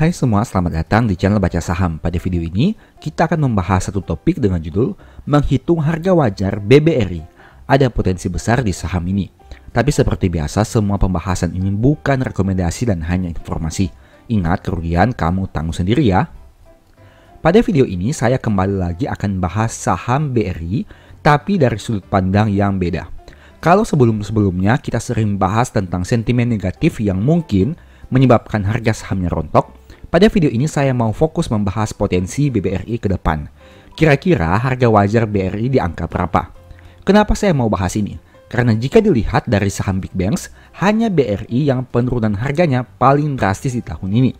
Hai semua, selamat datang di channel Baca Saham. Pada video ini, kita akan membahas satu topik dengan judul Menghitung Harga Wajar BBRI. Ada potensi besar di saham ini. Tapi seperti biasa, semua pembahasan ini bukan rekomendasi dan hanya informasi. Ingat, kerugian kamu tanggung sendiri ya. Pada video ini, saya kembali lagi akan bahas saham BRI, tapi dari sudut pandang yang beda. Kalau sebelum-sebelumnya kita sering bahas tentang sentimen negatif yang mungkin menyebabkan harga sahamnya rontok, pada video ini saya mau fokus membahas potensi BBRI ke depan. Kira-kira harga wajar BRI di angka berapa? Kenapa saya mau bahas ini? Karena jika dilihat dari saham Big Banks, hanya BRI yang penurunan harganya paling drastis di tahun ini.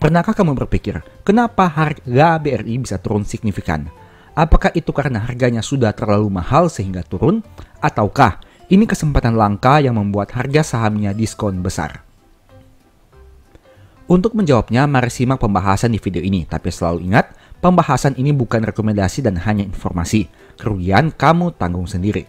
Pernahkah kamu berpikir, kenapa harga BRI bisa turun signifikan? Apakah itu karena harganya sudah terlalu mahal sehingga turun? Ataukah ini kesempatan langka yang membuat harga sahamnya diskon besar? Untuk menjawabnya, mari simak pembahasan di video ini. Tapi selalu ingat, pembahasan ini bukan rekomendasi dan hanya informasi. Kerugian kamu tanggung sendiri.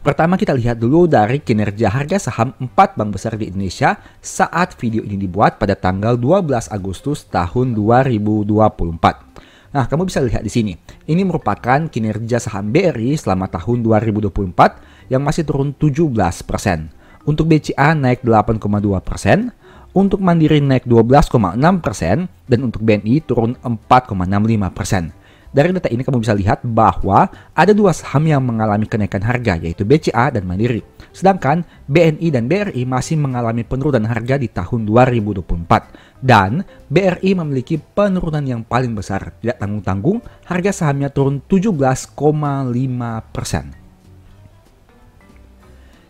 Pertama kita lihat dulu dari kinerja harga saham 4 bank besar di Indonesia saat video ini dibuat pada tanggal 12 Agustus tahun 2024. Nah, kamu bisa lihat di sini. Ini merupakan kinerja saham BRI selama tahun 2024 yang masih turun 17%. Untuk BCA naik 8,2%, untuk Mandiri naik 12,6% dan untuk BNI turun 4,65%. Dari data ini kamu bisa lihat bahwa ada dua saham yang mengalami kenaikan harga yaitu BCA dan Mandiri. Sedangkan BNI dan BRI masih mengalami penurunan harga di tahun 2024. Dan BRI memiliki penurunan yang paling besar. Tidak tanggung-tanggung, harga sahamnya turun 17,5 persen.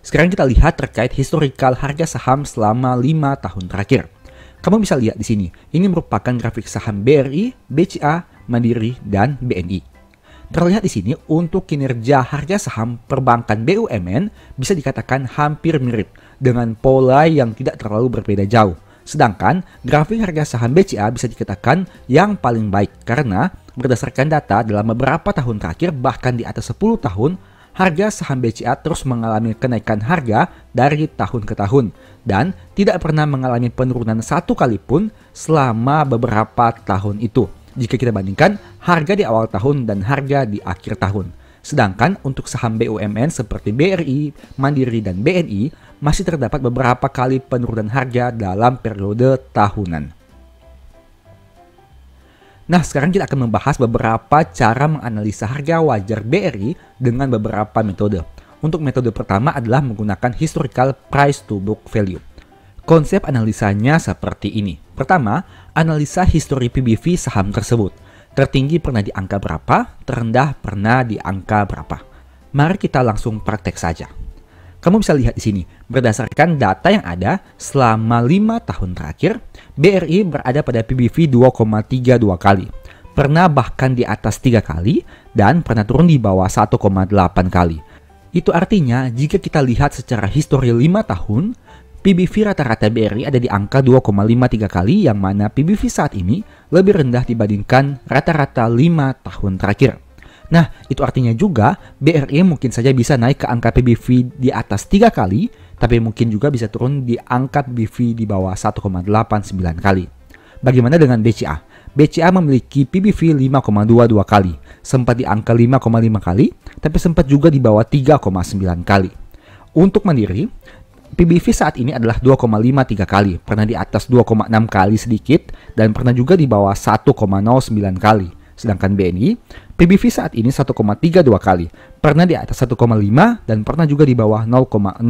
Sekarang kita lihat terkait historical harga saham selama 5 tahun terakhir. Kamu bisa lihat di sini, ini merupakan grafik saham BRI, BCA, Mandiri, dan BNI. Terlihat di sini untuk kinerja harga saham perbankan BUMN bisa dikatakan hampir mirip dengan pola yang tidak terlalu berbeda jauh. Sedangkan grafik harga saham BCA bisa dikatakan yang paling baik karena berdasarkan data dalam beberapa tahun terakhir bahkan di atas 10 tahun harga saham BCA terus mengalami kenaikan harga dari tahun ke tahun dan tidak pernah mengalami penurunan satu kali pun selama beberapa tahun itu jika kita bandingkan harga di awal tahun dan harga di akhir tahun. Sedangkan untuk saham BUMN seperti BRI, Mandiri, dan BNI masih terdapat beberapa kali penurunan harga dalam periode tahunan. Nah, sekarang kita akan membahas beberapa cara menganalisa harga wajar BRI dengan beberapa metode. Untuk metode pertama adalah menggunakan historical price to book value. Konsep analisanya seperti ini. Pertama, analisa histori PBV saham tersebut. Tertinggi pernah di angka berapa, terendah pernah di angka berapa. Mari kita langsung praktek saja. Kamu bisa lihat di sini, berdasarkan data yang ada selama 5 tahun terakhir, BRI berada pada PBV 2,32 kali. Pernah bahkan di atas 3 kali dan pernah turun di bawah 1,8 kali. Itu artinya jika kita lihat secara histori 5 tahun, PBV rata-rata BRI ada di angka 2,53 kali yang mana PBV saat ini lebih rendah dibandingkan rata-rata 5 tahun terakhir. Nah, itu artinya juga BRI mungkin saja bisa naik ke angka PBV di atas tiga kali, tapi mungkin juga bisa turun di angka PBV di bawah 1,89 kali. Bagaimana dengan BCA? BCA memiliki PBV 5,22 kali, sempat di angka 5,5 kali, tapi sempat juga di bawah 3,9 kali. Untuk Mandiri, PBV saat ini adalah 2,53 kali, pernah di atas 2,6 kali sedikit, dan pernah juga di bawah 1,09 kali. Sedangkan BNI PBV saat ini 1,32 kali, pernah di atas 1,5 dan pernah juga di bawah 0,68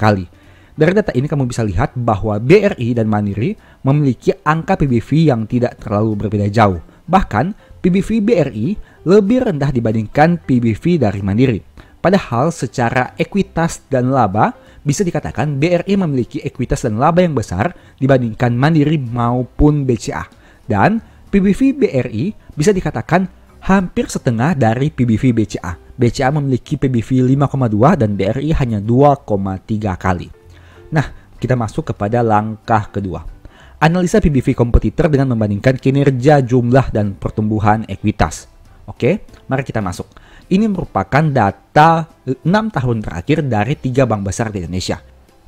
kali. Dari data ini kamu bisa lihat bahwa BRI dan Mandiri memiliki angka PBV yang tidak terlalu berbeda jauh. Bahkan, PBV BRI lebih rendah dibandingkan PBV dari Mandiri. Padahal secara ekuitas dan laba, bisa dikatakan BRI memiliki ekuitas dan laba yang besar dibandingkan Mandiri maupun BCA. Dan PBV BRI bisa dikatakan hampir setengah dari PBV BCA. BCA memiliki PBV 5,2 dan BRI hanya 2,3 kali. Nah, kita masuk kepada langkah kedua. Analisa PBV kompetitor dengan membandingkan kinerja jumlah dan pertumbuhan ekuitas. Oke, mari kita masuk. Ini merupakan data 6 eh, tahun terakhir dari tiga bank besar di Indonesia.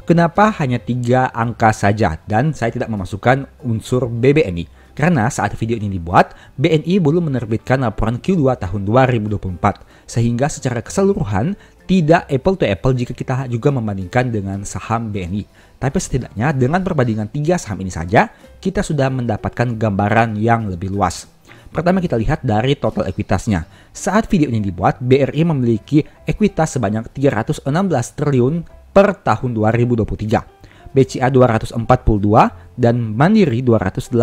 Kenapa hanya tiga angka saja dan saya tidak memasukkan unsur BBNI? Karena saat video ini dibuat, BNI belum menerbitkan laporan Q2 tahun 2024, sehingga secara keseluruhan tidak apple to apple jika kita juga membandingkan dengan saham BNI. Tapi setidaknya dengan perbandingan tiga saham ini saja, kita sudah mendapatkan gambaran yang lebih luas. Pertama kita lihat dari total ekuitasnya. Saat video ini dibuat, BRI memiliki ekuitas sebanyak 316 triliun per tahun 2023. BCA 242 dan Mandiri 287.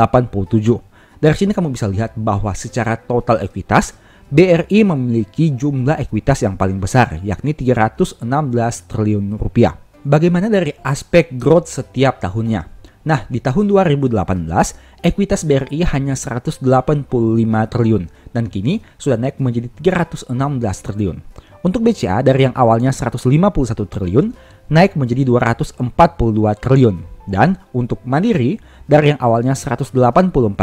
Dari sini kamu bisa lihat bahwa secara total ekuitas, BRI memiliki jumlah ekuitas yang paling besar, yakni 316 triliun rupiah. Bagaimana dari aspek growth setiap tahunnya? Nah, di tahun 2018, ekuitas BRI hanya 185 triliun dan kini sudah naik menjadi 316 triliun. Untuk BCA dari yang awalnya 151 triliun naik menjadi 242 triliun dan untuk Mandiri, dari yang awalnya 184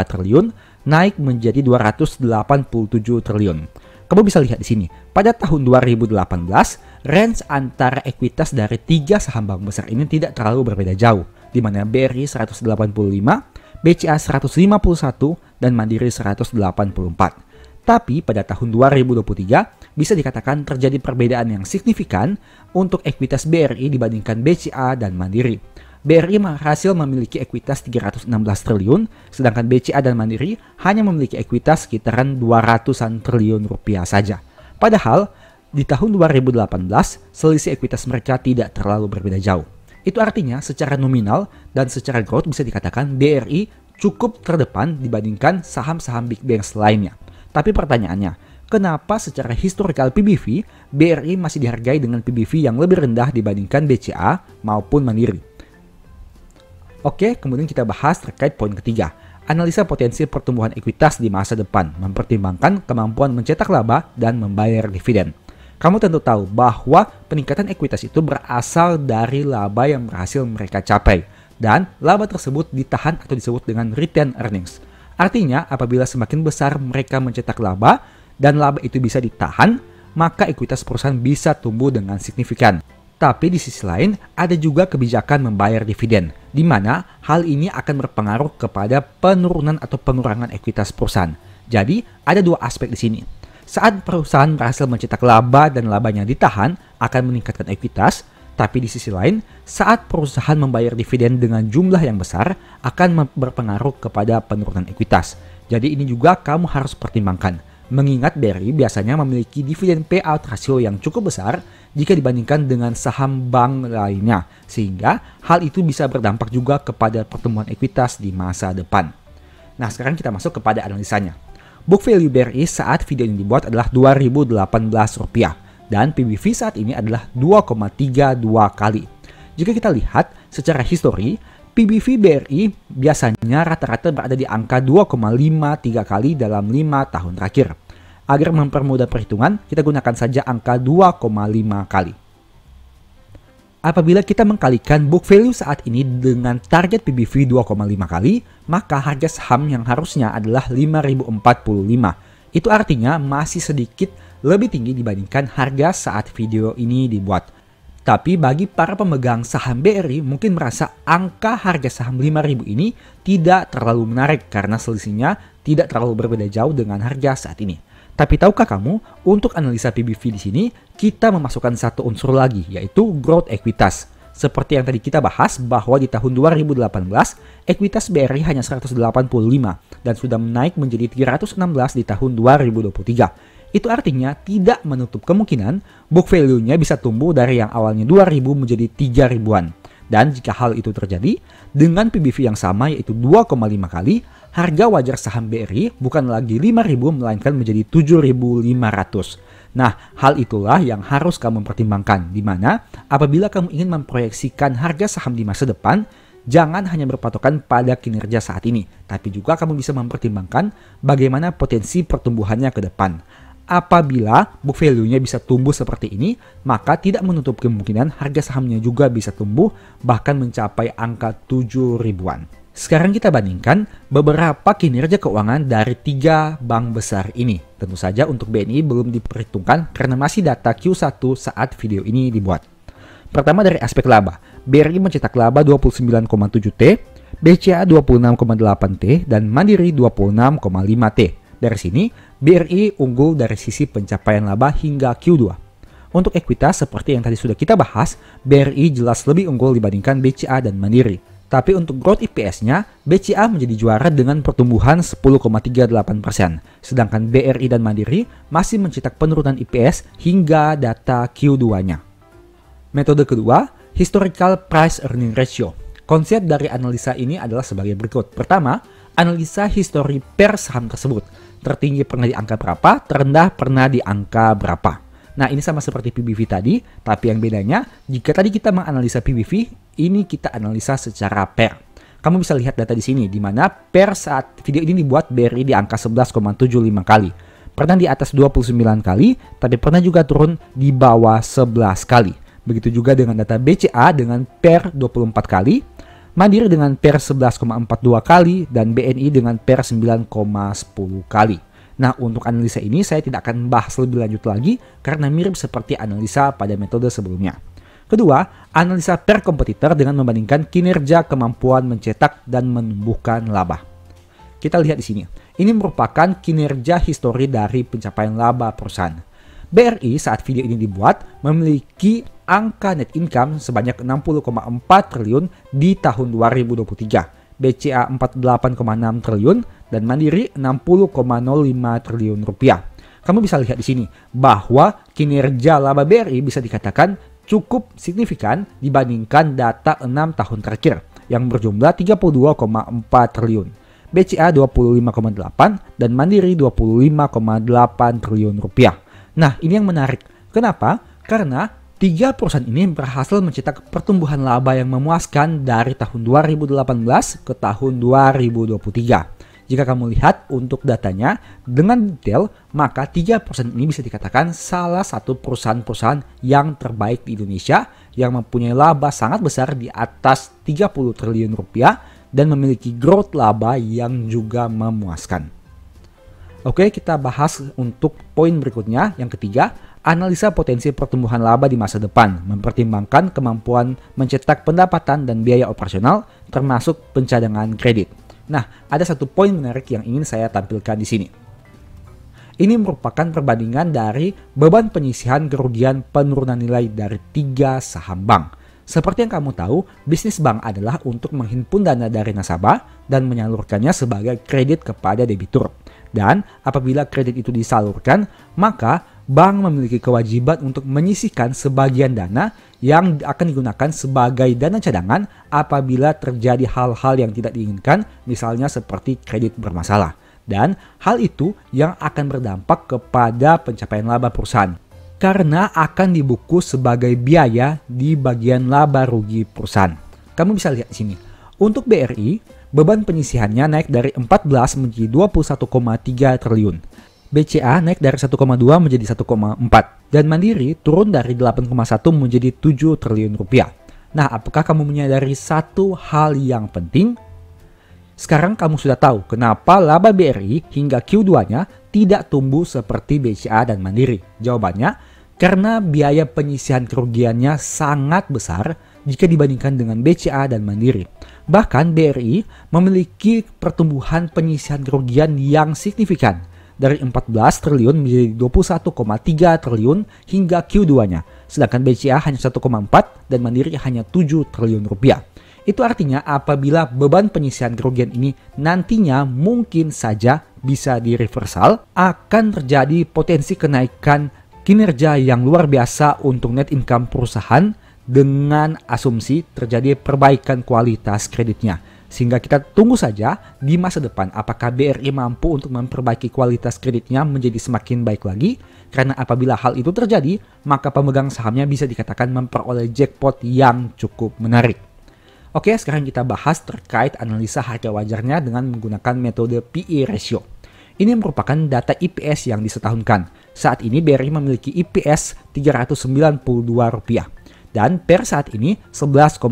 triliun naik menjadi 287 triliun. Kamu bisa lihat di sini, pada tahun 2018, range antara ekuitas dari tiga saham bank besar ini tidak terlalu berbeda jauh, di mana BRI 185, BCA 151, dan Mandiri 184. Tapi pada tahun 2023 bisa dikatakan terjadi perbedaan yang signifikan untuk ekuitas BRI dibandingkan BCA dan Mandiri BRI berhasil memiliki ekuitas 316 triliun, sedangkan BCA dan Mandiri hanya memiliki ekuitas sekitaran 200-an triliun rupiah saja. Padahal, di tahun 2018, selisih ekuitas mereka tidak terlalu berbeda jauh. Itu artinya secara nominal dan secara growth bisa dikatakan BRI cukup terdepan dibandingkan saham-saham big banks lainnya. Tapi pertanyaannya, kenapa secara historical PBV, BRI masih dihargai dengan PBV yang lebih rendah dibandingkan BCA maupun Mandiri? Oke, kemudian kita bahas terkait poin ketiga, analisa potensi pertumbuhan ekuitas di masa depan, mempertimbangkan kemampuan mencetak laba dan membayar dividen. Kamu tentu tahu bahwa peningkatan ekuitas itu berasal dari laba yang berhasil mereka capai, dan laba tersebut ditahan atau disebut dengan retained earnings. Artinya, apabila semakin besar mereka mencetak laba dan laba itu bisa ditahan, maka ekuitas perusahaan bisa tumbuh dengan signifikan. Tapi di sisi lain, ada juga kebijakan membayar dividen, di mana hal ini akan berpengaruh kepada penurunan atau pengurangan ekuitas perusahaan. Jadi, ada dua aspek di sini. Saat perusahaan berhasil mencetak laba dan labanya ditahan, akan meningkatkan ekuitas, tapi di sisi lain, saat perusahaan membayar dividen dengan jumlah yang besar, akan berpengaruh kepada penurunan ekuitas. Jadi ini juga kamu harus pertimbangkan mengingat BRI biasanya memiliki dividen payout rasio yang cukup besar jika dibandingkan dengan saham bank lainnya, sehingga hal itu bisa berdampak juga kepada pertumbuhan ekuitas di masa depan. Nah, sekarang kita masuk kepada analisanya. Book value BRI saat video ini dibuat adalah Rp2.018 dan PBV saat ini adalah 2,32 kali. Jika kita lihat secara histori, PBV BRI biasanya rata-rata berada di angka 2,53 kali dalam 5 tahun terakhir. Agar mempermudah perhitungan, kita gunakan saja angka 2,5 kali. Apabila kita mengkalikan book value saat ini dengan target PBV 2,5 kali, maka harga saham yang harusnya adalah 5045. Itu artinya masih sedikit lebih tinggi dibandingkan harga saat video ini dibuat. Tapi bagi para pemegang saham BRI mungkin merasa angka harga saham 5000 ini tidak terlalu menarik karena selisihnya tidak terlalu berbeda jauh dengan harga saat ini. Tapi tahukah kamu, untuk analisa PBV di sini, kita memasukkan satu unsur lagi, yaitu growth equitas. Seperti yang tadi kita bahas bahwa di tahun 2018, ekuitas BRI hanya 185 dan sudah menaik menjadi 316 di tahun 2023. Itu artinya tidak menutup kemungkinan book value-nya bisa tumbuh dari yang awalnya 2000 menjadi 3000-an. Dan jika hal itu terjadi, dengan PBV yang sama yaitu 2,5 kali, harga wajar saham BRI bukan lagi 5000 melainkan menjadi 7500. Nah, hal itulah yang harus kamu pertimbangkan di mana apabila kamu ingin memproyeksikan harga saham di masa depan, jangan hanya berpatokan pada kinerja saat ini, tapi juga kamu bisa mempertimbangkan bagaimana potensi pertumbuhannya ke depan. Apabila book value-nya bisa tumbuh seperti ini, maka tidak menutup kemungkinan harga sahamnya juga bisa tumbuh bahkan mencapai angka 7 ribuan. Sekarang kita bandingkan beberapa kinerja keuangan dari tiga bank besar ini. Tentu saja untuk BNI belum diperhitungkan karena masih data Q1 saat video ini dibuat. Pertama dari aspek laba, BRI mencetak laba 29,7T, BCA 26,8T, dan Mandiri 26,5T. Dari sini, BRI unggul dari sisi pencapaian laba hingga Q2. Untuk ekuitas, seperti yang tadi sudah kita bahas, BRI jelas lebih unggul dibandingkan BCA dan Mandiri. Tapi untuk growth EPS-nya, BCA menjadi juara dengan pertumbuhan 10,38%, sedangkan BRI dan Mandiri masih mencetak penurunan EPS hingga data Q2-nya. Metode kedua, historical price earning ratio. Konsep dari analisa ini adalah sebagai berikut. Pertama, analisa histori per saham tersebut tertinggi pernah di angka berapa, terendah pernah di angka berapa. Nah, ini sama seperti PBV tadi, tapi yang bedanya, jika tadi kita menganalisa PBV, ini kita analisa secara PER. Kamu bisa lihat data di sini, di mana PER saat video ini dibuat BRI di angka 11,75 kali. Pernah di atas 29 kali, tapi pernah juga turun di bawah 11 kali. Begitu juga dengan data BCA dengan PER 24 kali, Mandiri dengan PER 11,42 kali dan BNI dengan PER 9,10 kali. Nah, untuk analisa ini saya tidak akan bahas lebih lanjut lagi karena mirip seperti analisa pada metode sebelumnya. Kedua, analisa per kompetitor dengan membandingkan kinerja kemampuan mencetak dan menumbuhkan laba. Kita lihat di sini. Ini merupakan kinerja histori dari pencapaian laba perusahaan. BRI saat video ini dibuat memiliki angka net income sebanyak 60,4 triliun di tahun 2023, BCA 48,6 triliun, dan Mandiri 60,05 triliun rupiah. Kamu bisa lihat di sini bahwa kinerja laba BRI bisa dikatakan cukup signifikan dibandingkan data 6 tahun terakhir yang berjumlah 32,4 triliun. BCA 25,8 dan Mandiri 25,8 triliun rupiah. Nah, ini yang menarik. Kenapa? Karena Tiga perusahaan ini berhasil mencetak pertumbuhan laba yang memuaskan dari tahun 2018 ke tahun 2023. Jika kamu lihat untuk datanya dengan detail, maka tiga perusahaan ini bisa dikatakan salah satu perusahaan-perusahaan yang terbaik di Indonesia yang mempunyai laba sangat besar di atas 30 triliun rupiah dan memiliki growth laba yang juga memuaskan. Oke, kita bahas untuk poin berikutnya yang ketiga, analisa potensi pertumbuhan laba di masa depan, mempertimbangkan kemampuan mencetak pendapatan dan biaya operasional, termasuk pencadangan kredit. Nah, ada satu poin menarik yang ingin saya tampilkan di sini. Ini merupakan perbandingan dari beban penyisihan kerugian penurunan nilai dari tiga saham bank. Seperti yang kamu tahu, bisnis bank adalah untuk menghimpun dana dari nasabah dan menyalurkannya sebagai kredit kepada debitur. Dan apabila kredit itu disalurkan, maka bank memiliki kewajiban untuk menyisihkan sebagian dana yang akan digunakan sebagai dana cadangan apabila terjadi hal-hal yang tidak diinginkan, misalnya seperti kredit bermasalah. Dan hal itu yang akan berdampak kepada pencapaian laba perusahaan karena akan dibuku sebagai biaya di bagian laba rugi perusahaan. Kamu bisa lihat di sini. Untuk BRI, beban penyisihannya naik dari 14 menjadi 21,3 triliun BCA naik dari 1,2 menjadi 1,4 dan Mandiri turun dari 8,1 menjadi 7 triliun rupiah. Nah, apakah kamu menyadari satu hal yang penting? Sekarang kamu sudah tahu kenapa laba BRI hingga Q2-nya tidak tumbuh seperti BCA dan Mandiri. Jawabannya, karena biaya penyisihan kerugiannya sangat besar jika dibandingkan dengan BCA dan Mandiri. Bahkan BRI memiliki pertumbuhan penyisihan kerugian yang signifikan dari 14 triliun menjadi 21,3 triliun hingga Q2-nya, sedangkan BCA hanya 1,4 dan Mandiri hanya 7 triliun rupiah. Itu artinya apabila beban penyisian kerugian ini nantinya mungkin saja bisa di reversal, akan terjadi potensi kenaikan kinerja yang luar biasa untuk net income perusahaan dengan asumsi terjadi perbaikan kualitas kreditnya sehingga kita tunggu saja di masa depan apakah BRI mampu untuk memperbaiki kualitas kreditnya menjadi semakin baik lagi karena apabila hal itu terjadi maka pemegang sahamnya bisa dikatakan memperoleh jackpot yang cukup menarik. Oke, sekarang kita bahas terkait analisa harga wajarnya dengan menggunakan metode PE ratio. Ini merupakan data IPS yang disetahunkan. Saat ini BRI memiliki IPS 392 dan per saat ini 11,75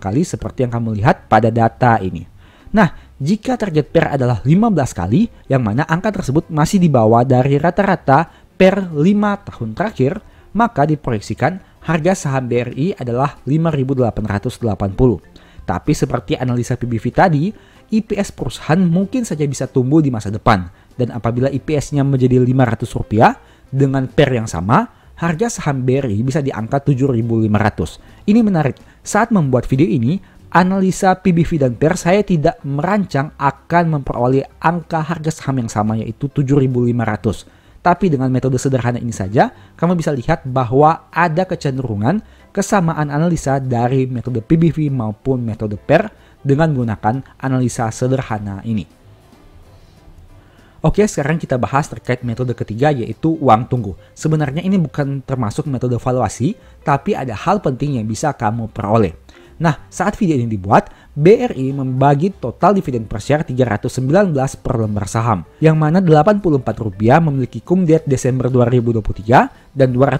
kali seperti yang kamu lihat pada data ini. Nah, jika target per adalah 15 kali, yang mana angka tersebut masih di bawah dari rata-rata per 5 tahun terakhir, maka diproyeksikan harga saham BRI adalah 5.880. Tapi seperti analisa PBV tadi, IPS perusahaan mungkin saja bisa tumbuh di masa depan. Dan apabila IPS-nya menjadi 500 rupiah, dengan per yang sama, harga saham BRI bisa di angka 7.500. Ini menarik. Saat membuat video ini, analisa PBV dan PER saya tidak merancang akan memperoleh angka harga saham yang sama yaitu 7.500. Tapi dengan metode sederhana ini saja, kamu bisa lihat bahwa ada kecenderungan kesamaan analisa dari metode PBV maupun metode PER dengan menggunakan analisa sederhana ini. Oke, sekarang kita bahas terkait metode ketiga yaitu uang tunggu. Sebenarnya ini bukan termasuk metode valuasi, tapi ada hal penting yang bisa kamu peroleh. Nah, saat video ini dibuat, BRI membagi total dividen per share 319 per lembar saham, yang mana Rp84 memiliki date Desember 2023 dan 235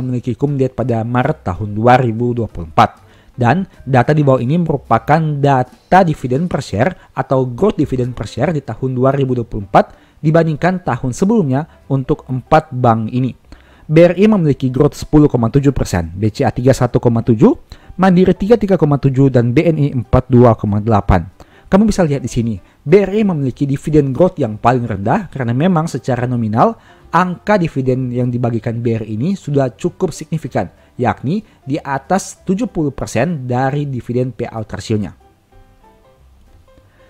memiliki date pada Maret tahun 2024. Dan data di bawah ini merupakan data dividen per share atau growth dividen per share di tahun 2024 dibandingkan tahun sebelumnya untuk 4 bank ini. BRI memiliki growth 10,7%, BCA 31,7, Mandiri 33,7 dan BNI 42,8. Kamu bisa lihat di sini, BRI memiliki dividen growth yang paling rendah karena memang secara nominal angka dividen yang dibagikan BRI ini sudah cukup signifikan yakni di atas 70% dari dividen payout ratio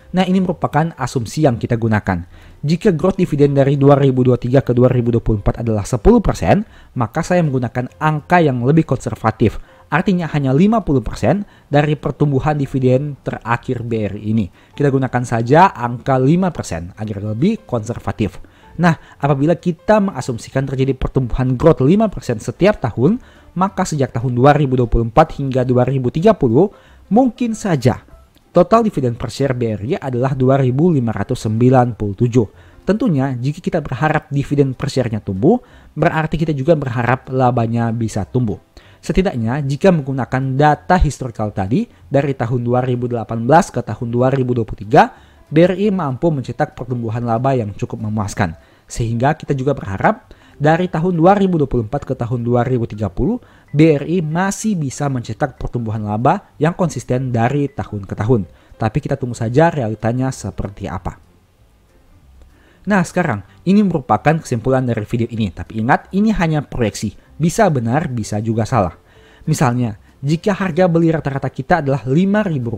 Nah ini merupakan asumsi yang kita gunakan. Jika growth dividen dari 2023 ke 2024 adalah 10%, maka saya menggunakan angka yang lebih konservatif, artinya hanya 50% dari pertumbuhan dividen terakhir BRI ini. Kita gunakan saja angka 5% agar lebih konservatif. Nah, apabila kita mengasumsikan terjadi pertumbuhan growth 5% setiap tahun, maka sejak tahun 2024 hingga 2030 mungkin saja total dividen per share BRI adalah 2597. Tentunya jika kita berharap dividen per share-nya tumbuh, berarti kita juga berharap labanya bisa tumbuh. Setidaknya jika menggunakan data historical tadi dari tahun 2018 ke tahun 2023, BRI mampu mencetak pertumbuhan laba yang cukup memuaskan. Sehingga kita juga berharap dari tahun 2024 ke tahun 2030, BRI masih bisa mencetak pertumbuhan laba yang konsisten dari tahun ke tahun. Tapi kita tunggu saja realitanya seperti apa. Nah sekarang, ini merupakan kesimpulan dari video ini. Tapi ingat, ini hanya proyeksi. Bisa benar, bisa juga salah. Misalnya, jika harga beli rata-rata kita adalah Rp5.000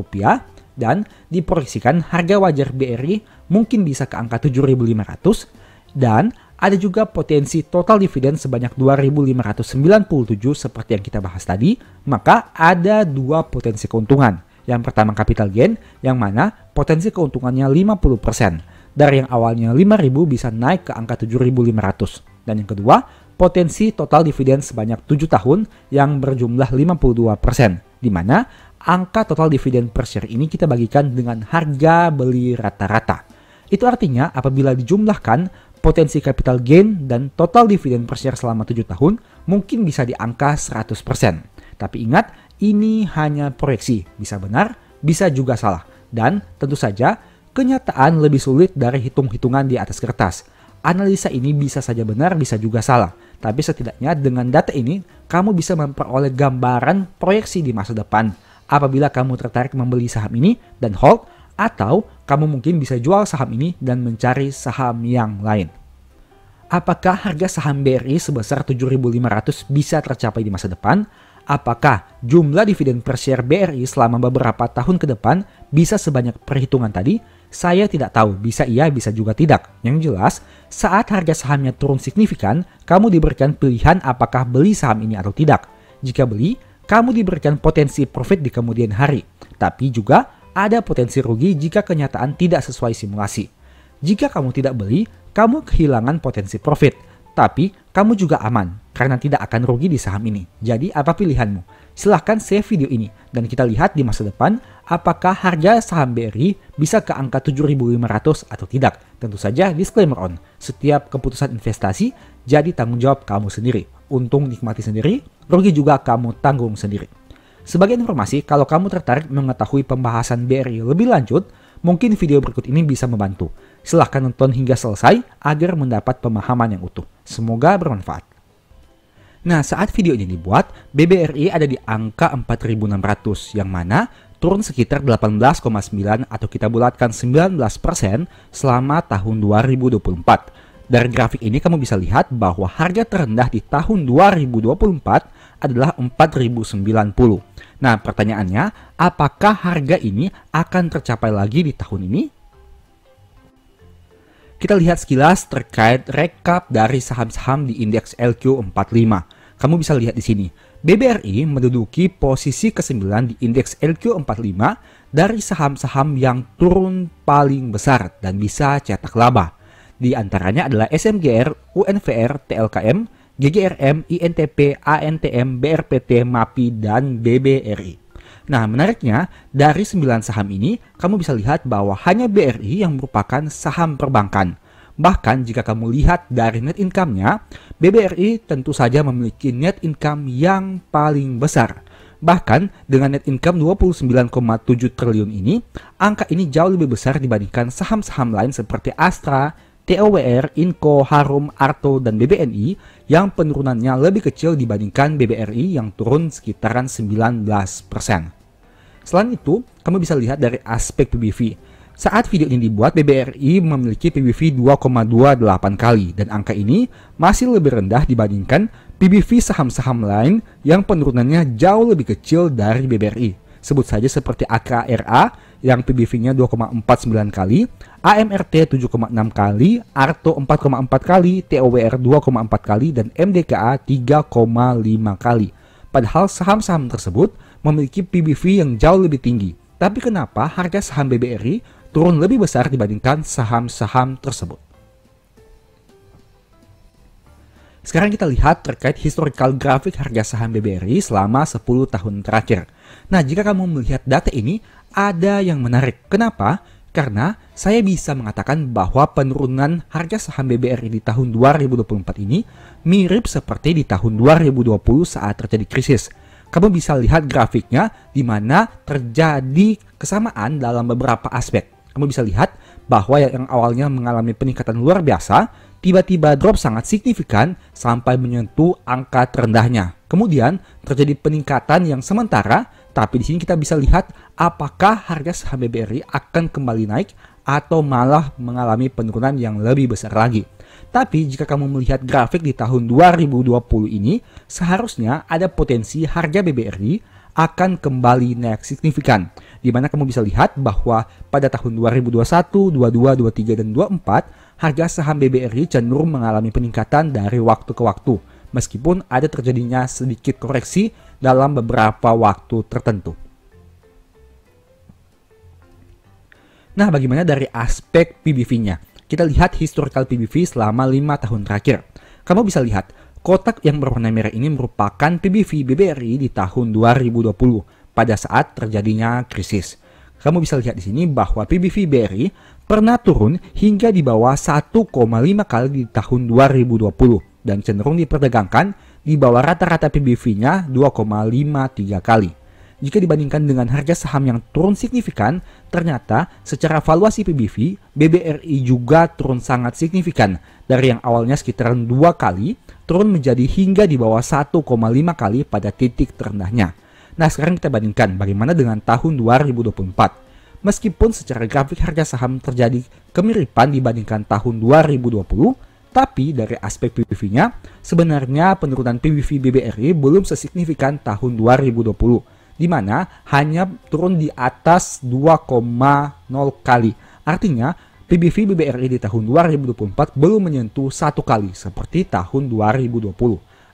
dan diproyeksikan harga wajar BRI mungkin bisa ke angka 7.500 dan ada juga potensi total dividen sebanyak 2.597 seperti yang kita bahas tadi, maka ada dua potensi keuntungan. Yang pertama capital gain, yang mana potensi keuntungannya 50%. Dari yang awalnya 5.000 bisa naik ke angka 7.500. Dan yang kedua, potensi total dividen sebanyak 7 tahun yang berjumlah 52%, di mana angka total dividen per share ini kita bagikan dengan harga beli rata-rata. Itu artinya apabila dijumlahkan, potensi capital gain dan total dividen per share selama 7 tahun mungkin bisa di angka 100%. Tapi ingat, ini hanya proyeksi, bisa benar, bisa juga salah. Dan tentu saja, kenyataan lebih sulit dari hitung-hitungan di atas kertas. Analisa ini bisa saja benar, bisa juga salah. Tapi setidaknya dengan data ini, kamu bisa memperoleh gambaran proyeksi di masa depan. Apabila kamu tertarik membeli saham ini dan hold, atau kamu mungkin bisa jual saham ini dan mencari saham yang lain. Apakah harga saham BRI sebesar 7.500 bisa tercapai di masa depan? Apakah jumlah dividen per share BRI selama beberapa tahun ke depan bisa sebanyak perhitungan tadi? Saya tidak tahu, bisa iya, bisa juga tidak. Yang jelas, saat harga sahamnya turun signifikan, kamu diberikan pilihan apakah beli saham ini atau tidak. Jika beli, kamu diberikan potensi profit di kemudian hari, tapi juga ada potensi rugi jika kenyataan tidak sesuai simulasi. Jika kamu tidak beli, kamu kehilangan potensi profit, tapi kamu juga aman karena tidak akan rugi di saham ini. Jadi apa pilihanmu? Silahkan save video ini dan kita lihat di masa depan apakah harga saham BRI bisa ke angka 7.500 atau tidak. Tentu saja disclaimer on, setiap keputusan investasi jadi tanggung jawab kamu sendiri. Untung nikmati sendiri, rugi juga kamu tanggung sendiri. Sebagai informasi, kalau kamu tertarik mengetahui pembahasan BRI lebih lanjut, mungkin video berikut ini bisa membantu. Silahkan nonton hingga selesai agar mendapat pemahaman yang utuh. Semoga bermanfaat. Nah, saat video ini dibuat, BBRI ada di angka 4.600, yang mana turun sekitar 18,9 atau kita bulatkan 19% selama tahun 2024. Dari grafik ini kamu bisa lihat bahwa harga terendah di tahun 2024 adalah 4090. Nah, pertanyaannya, apakah harga ini akan tercapai lagi di tahun ini? Kita lihat sekilas terkait rekap dari saham-saham di indeks LQ45. Kamu bisa lihat di sini, BBRI menduduki posisi ke-9 di indeks LQ45 dari saham-saham yang turun paling besar dan bisa cetak laba. Di antaranya adalah SMGR, UNVR, TLKM, GGRM, INTP, ANTM, BRPT, MAPI, dan BBRI. Nah, menariknya, dari 9 saham ini, kamu bisa lihat bahwa hanya BRI yang merupakan saham perbankan. Bahkan jika kamu lihat dari net income-nya, BBRI tentu saja memiliki net income yang paling besar. Bahkan dengan net income 29,7 triliun ini, angka ini jauh lebih besar dibandingkan saham-saham lain seperti Astra, TOWR, Inco, Harum, Arto, dan BBNI yang penurunannya lebih kecil dibandingkan BBRI yang turun sekitaran 19%. Selain itu, kamu bisa lihat dari aspek PBV. Saat video ini dibuat, BBRI memiliki PBV 2,28 kali dan angka ini masih lebih rendah dibandingkan PBV saham-saham lain yang penurunannya jauh lebih kecil dari BBRI sebut saja seperti AKRA yang PBV-nya 2,49 kali, AMRT 7,6 kali, ARTO 4,4 kali, TOWR 2,4 kali, dan MDKA 3,5 kali. Padahal saham-saham tersebut memiliki PBV yang jauh lebih tinggi. Tapi kenapa harga saham BBRI turun lebih besar dibandingkan saham-saham tersebut? Sekarang kita lihat terkait historical grafik harga saham BBRI selama 10 tahun terakhir. Nah, jika kamu melihat data ini, ada yang menarik. Kenapa? Karena saya bisa mengatakan bahwa penurunan harga saham BBRI di tahun 2024 ini mirip seperti di tahun 2020 saat terjadi krisis. Kamu bisa lihat grafiknya di mana terjadi kesamaan dalam beberapa aspek. Kamu bisa lihat bahwa yang awalnya mengalami peningkatan luar biasa, tiba-tiba drop sangat signifikan sampai menyentuh angka terendahnya. Kemudian terjadi peningkatan yang sementara tapi di sini kita bisa lihat apakah harga saham BBRI akan kembali naik atau malah mengalami penurunan yang lebih besar lagi. Tapi jika kamu melihat grafik di tahun 2020 ini, seharusnya ada potensi harga BBRI akan kembali naik signifikan. Di mana kamu bisa lihat bahwa pada tahun 2021, 22, 23, dan 24, harga saham BBRI cenderung mengalami peningkatan dari waktu ke waktu. Meskipun ada terjadinya sedikit koreksi dalam beberapa waktu tertentu. Nah, bagaimana dari aspek PBV-nya? Kita lihat historical PBV selama 5 tahun terakhir. Kamu bisa lihat, kotak yang berwarna merah ini merupakan PBV BBRI di tahun 2020 pada saat terjadinya krisis. Kamu bisa lihat di sini bahwa PBV BRI pernah turun hingga di bawah 1,5 kali di tahun 2020 dan cenderung diperdagangkan di bawah rata-rata PBV-nya 2,53 kali. Jika dibandingkan dengan harga saham yang turun signifikan, ternyata secara valuasi PBV, BBRI juga turun sangat signifikan dari yang awalnya sekitaran dua kali, turun menjadi hingga di bawah 1,5 kali pada titik terendahnya. Nah sekarang kita bandingkan bagaimana dengan tahun 2024. Meskipun secara grafik harga saham terjadi kemiripan dibandingkan tahun 2020, tapi dari aspek PBV-nya, sebenarnya penurunan PBV BBRI belum sesignifikan tahun 2020, di mana hanya turun di atas 2,0 kali. Artinya, PBV BBRI di tahun 2024 belum menyentuh satu kali seperti tahun 2020.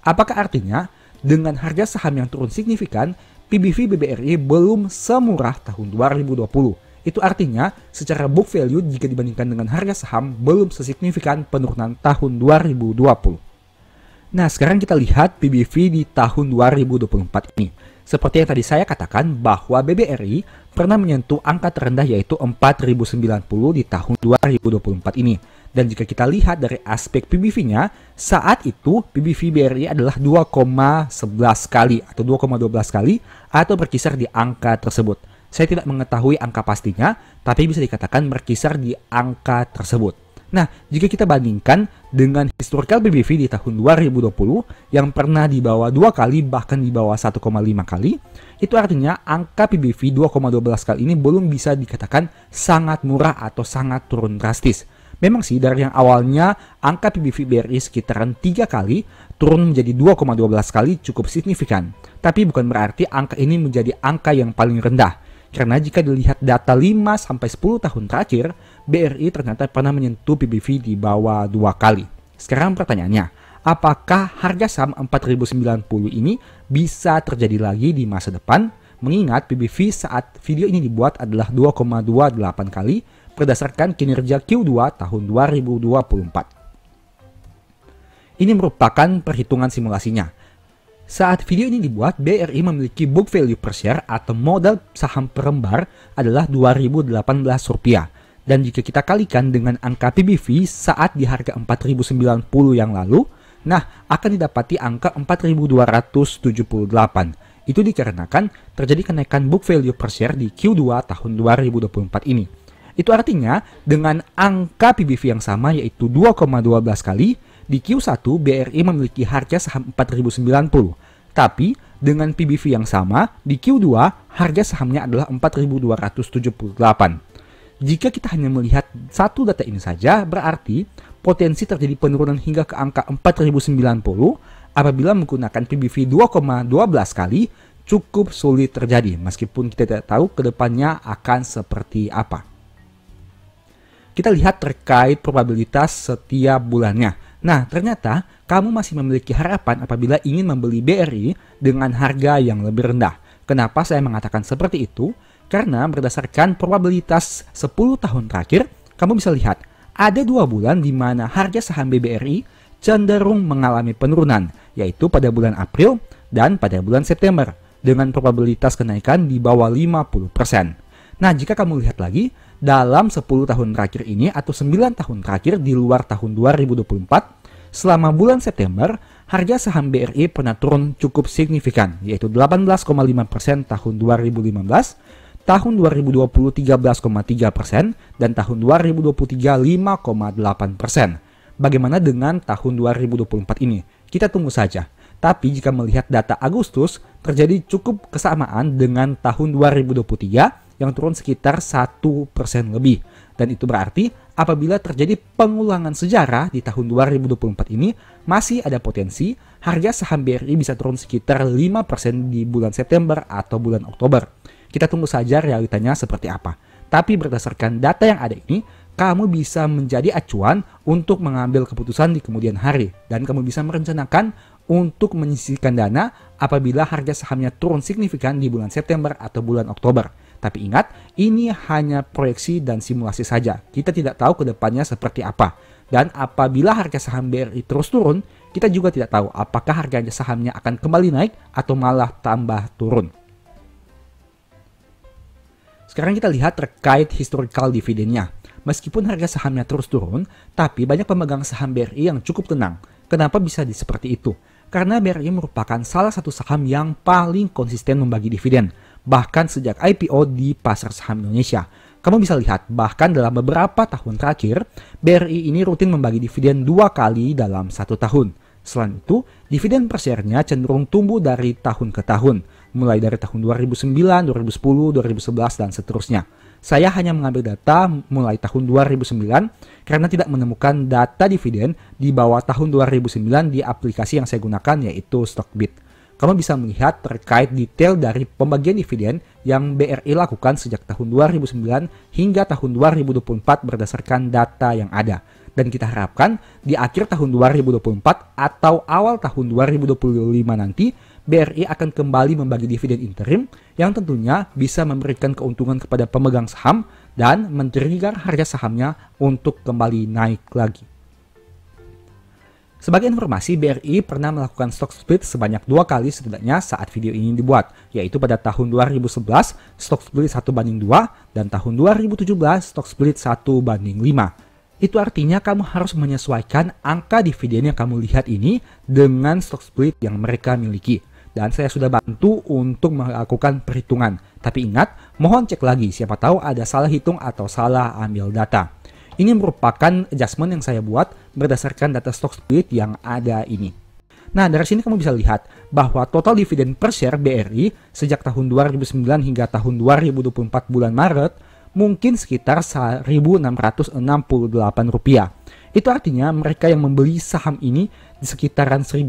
Apakah artinya dengan harga saham yang turun signifikan, PBV BBRI belum semurah tahun 2020? Itu artinya, secara book value jika dibandingkan dengan harga saham belum sesignifikan penurunan tahun 2020. Nah, sekarang kita lihat PBV di tahun 2024 ini. Seperti yang tadi saya katakan bahwa BBRI pernah menyentuh angka terendah yaitu 4090 di tahun 2024 ini. Dan jika kita lihat dari aspek PBV-nya, saat itu PBV BRI adalah 2,11 kali atau 2,12 kali atau berkisar di angka tersebut. Saya tidak mengetahui angka pastinya, tapi bisa dikatakan berkisar di angka tersebut. Nah, jika kita bandingkan dengan historical BBV di tahun 2020 yang pernah di bawah 2 kali bahkan di bawah 1,5 kali, itu artinya angka PBV 2,12 kali ini belum bisa dikatakan sangat murah atau sangat turun drastis. Memang sih dari yang awalnya angka PBV BRI sekitaran tiga kali turun menjadi 2,12 kali cukup signifikan. Tapi bukan berarti angka ini menjadi angka yang paling rendah karena jika dilihat data 5 sampai 10 tahun terakhir, BRI ternyata pernah menyentuh PBV di bawah dua kali. Sekarang pertanyaannya, apakah harga saham 4090 ini bisa terjadi lagi di masa depan? Mengingat PBV saat video ini dibuat adalah 2,28 kali berdasarkan kinerja Q2 tahun 2024. Ini merupakan perhitungan simulasinya saat video ini dibuat, BRI memiliki book value per share atau modal saham per lembar adalah Rp2.018 dan jika kita kalikan dengan angka PBV saat di harga 4090 yang lalu, nah akan didapati angka 4278. Itu dikarenakan terjadi kenaikan book value per share di Q2 tahun 2024 ini. Itu artinya dengan angka PBV yang sama yaitu 2,12 kali, di Q1, BRI memiliki harga saham 4090, tapi dengan PBV yang sama, di Q2 harga sahamnya adalah 4278. Jika kita hanya melihat satu data ini saja, berarti potensi terjadi penurunan hingga ke angka 4090 apabila menggunakan PBV 2,12 kali cukup sulit terjadi meskipun kita tidak tahu kedepannya akan seperti apa. Kita lihat terkait probabilitas setiap bulannya. Nah, ternyata kamu masih memiliki harapan apabila ingin membeli BRI dengan harga yang lebih rendah. Kenapa saya mengatakan seperti itu? Karena berdasarkan probabilitas 10 tahun terakhir, kamu bisa lihat ada dua bulan di mana harga saham BBRI cenderung mengalami penurunan, yaitu pada bulan April dan pada bulan September, dengan probabilitas kenaikan di bawah 50%. Nah, jika kamu lihat lagi, dalam 10 tahun terakhir ini atau 9 tahun terakhir di luar tahun 2024, Selama bulan September, harga saham BRI pernah turun cukup signifikan, yaitu 18,5% persen tahun 2015, tahun 2020 13,3%, persen, dan tahun 2023 5,8%. persen. Bagaimana dengan tahun 2024 ini? Kita tunggu saja. Tapi jika melihat data Agustus, terjadi cukup kesamaan dengan tahun 2023 yang turun sekitar 1% lebih. Dan itu berarti apabila terjadi pengulangan sejarah di tahun 2024 ini, masih ada potensi harga saham BRI bisa turun sekitar 5% di bulan September atau bulan Oktober. Kita tunggu saja realitanya seperti apa. Tapi berdasarkan data yang ada ini, kamu bisa menjadi acuan untuk mengambil keputusan di kemudian hari. Dan kamu bisa merencanakan untuk menyisihkan dana apabila harga sahamnya turun signifikan di bulan September atau bulan Oktober. Tapi ingat, ini hanya proyeksi dan simulasi saja. Kita tidak tahu ke depannya seperti apa. Dan apabila harga saham BRI terus turun, kita juga tidak tahu apakah harga sahamnya akan kembali naik atau malah tambah turun. Sekarang kita lihat terkait historical dividennya. Meskipun harga sahamnya terus turun, tapi banyak pemegang saham BRI yang cukup tenang. Kenapa bisa seperti itu? Karena BRI merupakan salah satu saham yang paling konsisten membagi dividen bahkan sejak IPO di pasar saham Indonesia. Kamu bisa lihat, bahkan dalam beberapa tahun terakhir, BRI ini rutin membagi dividen dua kali dalam satu tahun. Selain itu, dividen per share-nya cenderung tumbuh dari tahun ke tahun, mulai dari tahun 2009, 2010, 2011, dan seterusnya. Saya hanya mengambil data mulai tahun 2009 karena tidak menemukan data dividen di bawah tahun 2009 di aplikasi yang saya gunakan yaitu Stockbit kamu bisa melihat terkait detail dari pembagian dividen yang BRI lakukan sejak tahun 2009 hingga tahun 2024 berdasarkan data yang ada. Dan kita harapkan di akhir tahun 2024 atau awal tahun 2025 nanti, BRI akan kembali membagi dividen interim yang tentunya bisa memberikan keuntungan kepada pemegang saham dan men harga sahamnya untuk kembali naik lagi. Sebagai informasi, BRI pernah melakukan stock split sebanyak dua kali setidaknya saat video ini dibuat, yaitu pada tahun 2011 stock split 1 banding 2 dan tahun 2017 stock split 1 banding 5. Itu artinya kamu harus menyesuaikan angka dividen yang kamu lihat ini dengan stock split yang mereka miliki. Dan saya sudah bantu untuk melakukan perhitungan. Tapi ingat, mohon cek lagi siapa tahu ada salah hitung atau salah ambil data. Ini merupakan adjustment yang saya buat berdasarkan data stock split yang ada ini. Nah, dari sini kamu bisa lihat bahwa total dividen per share BRI sejak tahun 2009 hingga tahun 2024 bulan Maret mungkin sekitar Rp1.668. Itu artinya mereka yang membeli saham ini di sekitaran 1.600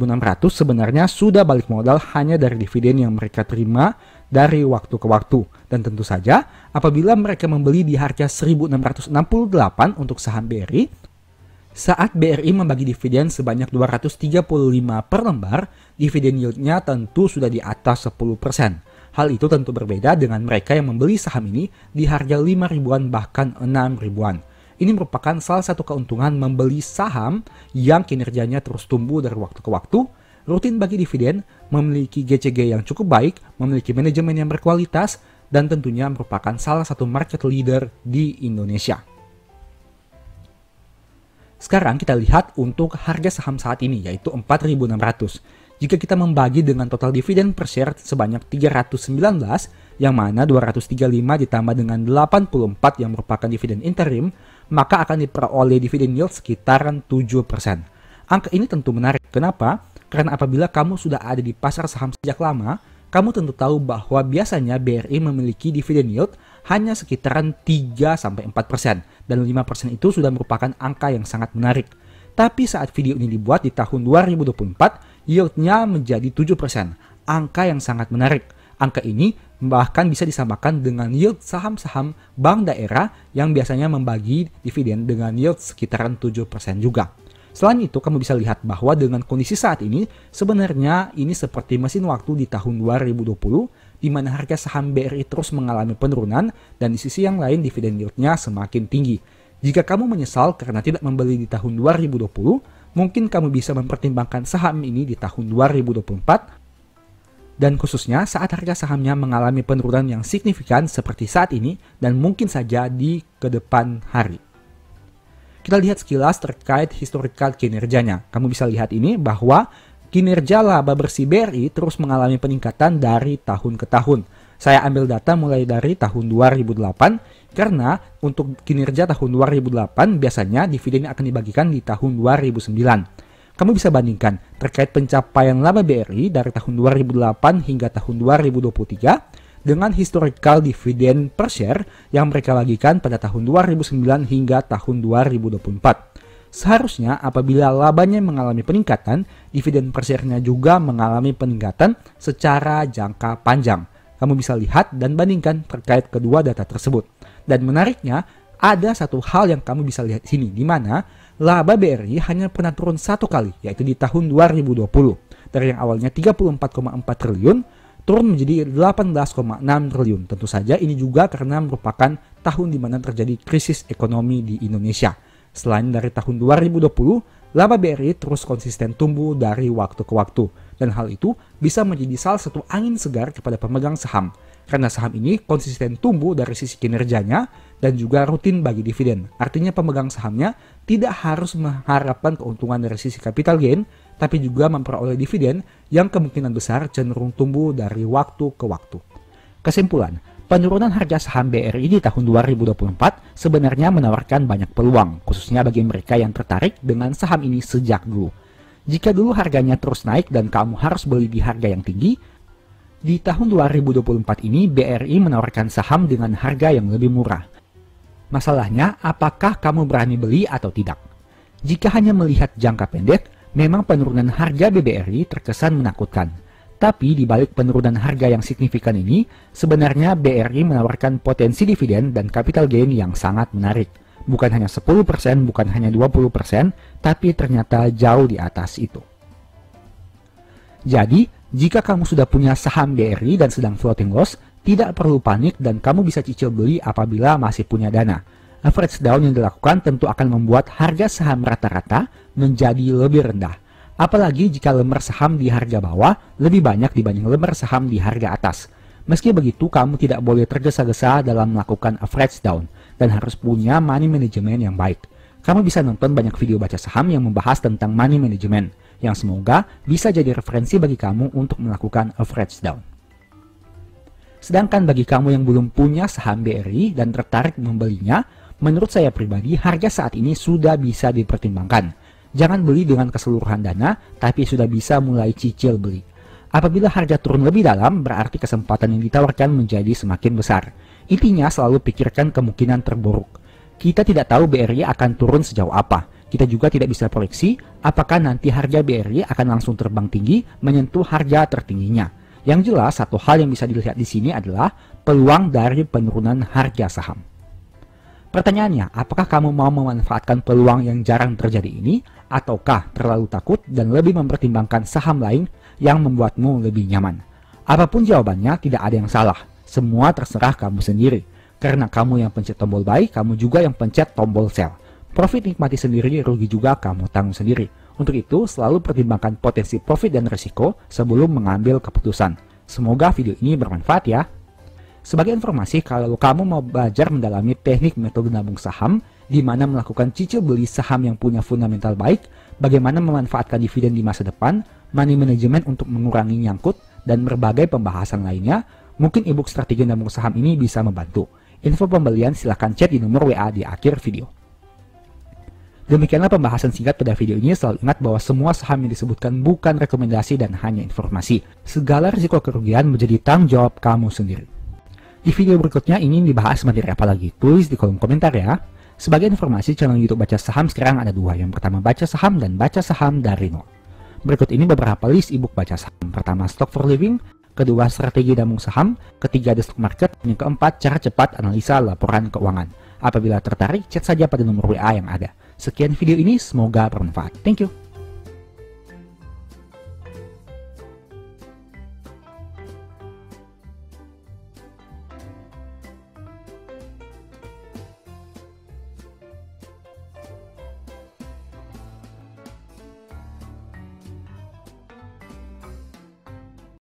sebenarnya sudah balik modal hanya dari dividen yang mereka terima dari waktu ke waktu. Dan tentu saja apabila mereka membeli di harga 1.668 untuk saham BRI, saat BRI membagi dividen sebanyak 235 per lembar, dividen yieldnya tentu sudah di atas 10%. Hal itu tentu berbeda dengan mereka yang membeli saham ini di harga 5 ribuan bahkan 6 ribuan. Ini merupakan salah satu keuntungan membeli saham yang kinerjanya terus tumbuh dari waktu ke waktu, rutin bagi dividen, memiliki GCG yang cukup baik, memiliki manajemen yang berkualitas, dan tentunya merupakan salah satu market leader di Indonesia. Sekarang kita lihat untuk harga saham saat ini yaitu 4.600. Jika kita membagi dengan total dividen per share sebanyak 319 yang mana 235 ditambah dengan 84 yang merupakan dividen interim, maka akan diperoleh dividen yield sekitaran 7%. Angka ini tentu menarik. Kenapa? Karena apabila kamu sudah ada di pasar saham sejak lama, kamu tentu tahu bahwa biasanya BRI memiliki dividen yield hanya sekitaran 3-4% dan 5% itu sudah merupakan angka yang sangat menarik. Tapi saat video ini dibuat di tahun 2024, yieldnya menjadi 7%, angka yang sangat menarik. Angka ini bahkan bisa disamakan dengan yield saham-saham bank daerah yang biasanya membagi dividen dengan yield sekitaran 7% juga. Selain itu, kamu bisa lihat bahwa dengan kondisi saat ini, sebenarnya ini seperti mesin waktu di tahun 2020 di mana harga saham BRI terus mengalami penurunan dan di sisi yang lain dividen yieldnya semakin tinggi. Jika kamu menyesal karena tidak membeli di tahun 2020, mungkin kamu bisa mempertimbangkan saham ini di tahun 2024 dan khususnya saat harga sahamnya mengalami penurunan yang signifikan seperti saat ini dan mungkin saja di kedepan hari. Kita lihat sekilas terkait historical kinerjanya. Kamu bisa lihat ini bahwa Kinerja laba bersih BRI terus mengalami peningkatan dari tahun ke tahun. Saya ambil data mulai dari tahun 2008 karena untuk kinerja tahun 2008 biasanya dividen akan dibagikan di tahun 2009. Kamu bisa bandingkan terkait pencapaian laba BRI dari tahun 2008 hingga tahun 2023 dengan historical dividend per share yang mereka bagikan pada tahun 2009 hingga tahun 2024. Seharusnya apabila labanya mengalami peningkatan, dividen per share-nya juga mengalami peningkatan secara jangka panjang. Kamu bisa lihat dan bandingkan terkait kedua data tersebut. Dan menariknya, ada satu hal yang kamu bisa lihat di sini, di mana laba BRI hanya pernah turun satu kali, yaitu di tahun 2020. Dari yang awalnya 34,4 triliun, turun menjadi 18,6 triliun. Tentu saja ini juga karena merupakan tahun di mana terjadi krisis ekonomi di Indonesia. Selain dari tahun 2020, laba BRI terus konsisten tumbuh dari waktu ke waktu, dan hal itu bisa menjadi salah satu angin segar kepada pemegang saham, karena saham ini konsisten tumbuh dari sisi kinerjanya dan juga rutin bagi dividen. Artinya pemegang sahamnya tidak harus mengharapkan keuntungan dari sisi capital gain, tapi juga memperoleh dividen yang kemungkinan besar cenderung tumbuh dari waktu ke waktu. Kesimpulan, Penurunan harga saham BRI di tahun 2024 sebenarnya menawarkan banyak peluang, khususnya bagi mereka yang tertarik dengan saham ini sejak dulu. Jika dulu harganya terus naik dan kamu harus beli di harga yang tinggi, di tahun 2024 ini BRI menawarkan saham dengan harga yang lebih murah. Masalahnya, apakah kamu berani beli atau tidak? Jika hanya melihat jangka pendek, memang penurunan harga BBRI terkesan menakutkan. Tapi di balik penurunan harga yang signifikan ini, sebenarnya BRI menawarkan potensi dividen dan capital gain yang sangat menarik. Bukan hanya 10%, bukan hanya 20%, tapi ternyata jauh di atas itu. Jadi, jika kamu sudah punya saham BRI dan sedang floating loss, tidak perlu panik dan kamu bisa cicil beli apabila masih punya dana. Average down yang dilakukan tentu akan membuat harga saham rata-rata menjadi lebih rendah apalagi jika lembar saham di harga bawah lebih banyak dibanding lembar saham di harga atas. Meski begitu, kamu tidak boleh tergesa-gesa dalam melakukan average down dan harus punya money management yang baik. Kamu bisa nonton banyak video baca saham yang membahas tentang money management, yang semoga bisa jadi referensi bagi kamu untuk melakukan average down. Sedangkan bagi kamu yang belum punya saham BRI dan tertarik membelinya, menurut saya pribadi harga saat ini sudah bisa dipertimbangkan Jangan beli dengan keseluruhan dana, tapi sudah bisa mulai cicil beli. Apabila harga turun lebih dalam, berarti kesempatan yang ditawarkan menjadi semakin besar. Intinya selalu pikirkan kemungkinan terburuk. Kita tidak tahu BRI akan turun sejauh apa. Kita juga tidak bisa proyeksi apakah nanti harga BRI akan langsung terbang tinggi menyentuh harga tertingginya. Yang jelas, satu hal yang bisa dilihat di sini adalah peluang dari penurunan harga saham. Pertanyaannya, apakah kamu mau memanfaatkan peluang yang jarang terjadi ini, ataukah terlalu takut dan lebih mempertimbangkan saham lain yang membuatmu lebih nyaman? Apapun jawabannya, tidak ada yang salah. Semua terserah kamu sendiri. Karena kamu yang pencet tombol buy, kamu juga yang pencet tombol sell. Profit nikmati sendiri, rugi juga kamu tanggung sendiri. Untuk itu, selalu pertimbangkan potensi profit dan risiko sebelum mengambil keputusan. Semoga video ini bermanfaat ya. Sebagai informasi, kalau kamu mau belajar mendalami teknik metode nabung saham, di mana melakukan cicil beli saham yang punya fundamental baik, bagaimana memanfaatkan dividen di masa depan, money management untuk mengurangi nyangkut, dan berbagai pembahasan lainnya, mungkin ebook strategi nabung saham ini bisa membantu. Info pembelian silahkan chat di nomor WA di akhir video. Demikianlah pembahasan singkat pada video ini. Selalu ingat bahwa semua saham yang disebutkan bukan rekomendasi dan hanya informasi. Segala risiko kerugian menjadi tanggung jawab kamu sendiri. Di video berikutnya ingin dibahas materi apa lagi? Tulis di kolom komentar ya. Sebagai informasi, channel YouTube Baca Saham sekarang ada dua. Yang pertama Baca Saham dan Baca Saham dari Darino. Berikut ini beberapa list ebook baca saham. Pertama, Stock for Living. Kedua, Strategi Damung Saham. Ketiga, The Stock Market. Yang keempat, Cara Cepat Analisa Laporan Keuangan. Apabila tertarik, chat saja pada nomor WA yang ada. Sekian video ini, semoga bermanfaat. Thank you.